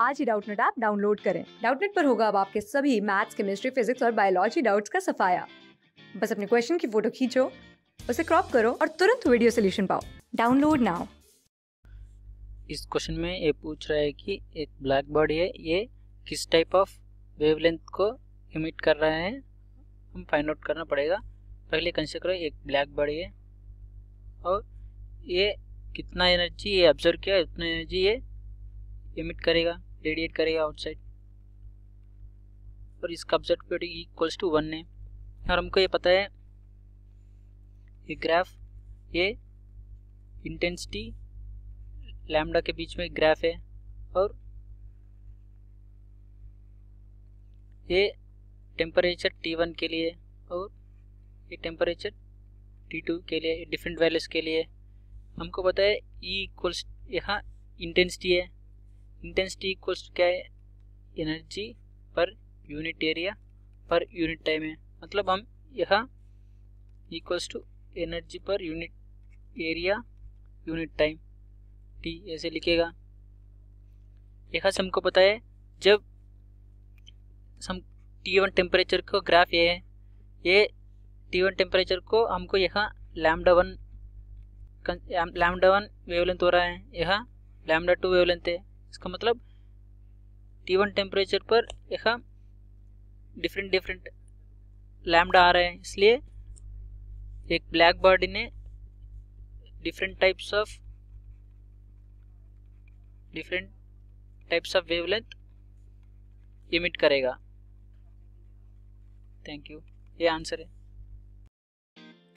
आज ही Doubtnut app download करें डाउटनेट पर होगा अब आपके सभी मैथ्स केमिस्ट्री फिजिक्स और बायोलॉजी डाउट्स का सफाया बस अपने क्वेश्चन की फोटो खींचो उसे क्रॉप करो और तुरंत वीडियो सोल्यूशन पाओ डाउनलोड नाउ इस क्वेश्चन में ये पूछ रहा है कि एक ब्लैक बॉडी है ये किस टाइप ऑफ वेवलेंथ को इमिट कर रहा है हम फाइंड आउट करना पड़ेगा पहले कंसिडर करो एक ब्लैक बॉडी है और ये कितना एनर्जी ये ऑब्जर्व किया उतना एनर्जी ये इमिट करेगा रेडिएट करेगा आउटसाइड और इसका ऑब्जेक्ट प्रोटी इक्वल्स टू वन है और हमको ये पता है ये ग्राफ ये इंटेंसिटी लैम्डा के बीच में ग्राफ है और ये टेम्परेचर टी वन के लिए और ये टेम्परेचर टी टू के लिए डिफरेंट वैल्यूज़ के लिए हमको पता है ई e इक्वल्स यहाँ इंटेंसिटी है इंटेंसिटी इक्वल्स टू क्या है energy per unit area per unit time है मतलब हम यह equals to energy per unit area unit time T ऐसे लिखेगा यहाँ से हमको पता है जब हम टी वन टेम्परेचर को ग्राफ ये है ये टी वन टेम्परेचर को हमको यहाँ lambda one lambda one wavelength हो रहा है यह लैमडा टू वेवलेंथ है इसका मतलब T1 टेम्परेचर पर एक डिफरेंट डिफरेंट लैमडा आ रहे हैं इसलिए एक ब्लैक बॉडी ने different types of different types of wavelength emit करेगा थैंक यू ये आंसर है